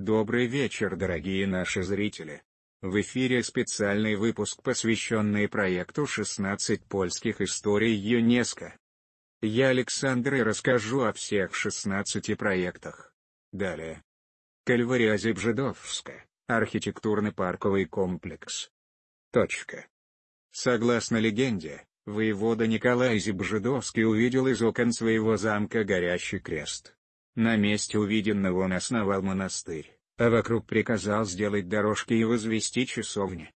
Добрый вечер, дорогие наши зрители! В эфире специальный выпуск, посвященный проекту «16 польских историй ЮНЕСКО». Я Александр и расскажу о всех 16 проектах. Далее. Кальвария Зибжедовска, архитектурно-парковый комплекс. Точка. Согласно легенде, воевода Николай Зибжедовский увидел из окон своего замка горящий крест. На месте увиденного он основал монастырь, а вокруг приказал сделать дорожки и возвести часовни.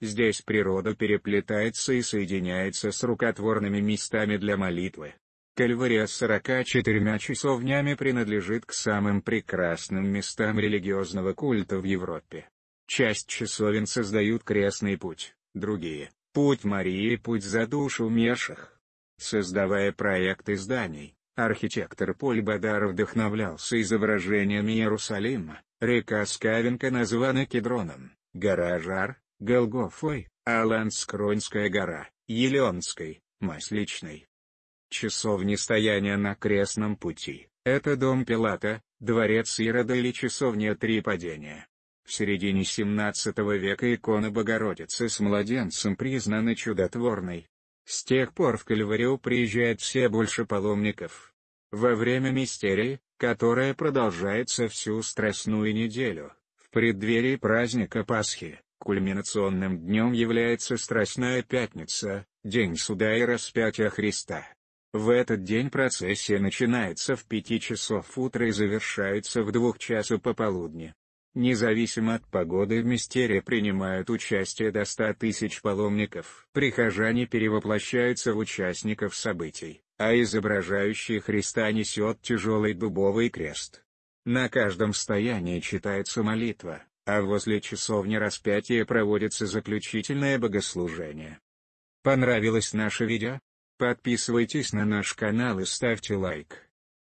Здесь природа переплетается и соединяется с рукотворными местами для молитвы. Кальвария с 44 часовнями принадлежит к самым прекрасным местам религиозного культа в Европе. Часть часовен создают крестный путь, другие – путь Марии и путь за душу умерших. Создавая проекты зданий, Архитектор Поль Бадар вдохновлялся изображениями Иерусалима, река Скавенка названа Кедроном, гора Жар, Голгофой, Аланскронская гора, Еленской, Масличной. Часовни стояния на крестном пути, это дом Пилата, дворец Ирода или часовня Три падения. В середине 17 века икона Богородицы с младенцем признана чудотворной, с тех пор в Кальварио приезжает все больше паломников. Во время мистерии, которая продолжается всю страстную неделю, в преддверии праздника Пасхи, кульминационным днем является Страстная Пятница, День Суда и Распятия Христа. В этот день процессия начинается в 5 часов утра и завершается в 2 часа пополудни. Независимо от погоды в Мистере принимают участие до 100 тысяч паломников. Прихожане перевоплощаются в участников событий, а изображающий Христа несет тяжелый дубовый крест. На каждом стоянии читается молитва, а возле часовни распятия проводится заключительное богослужение. Понравилось наше видео? Подписывайтесь на наш канал и ставьте лайк.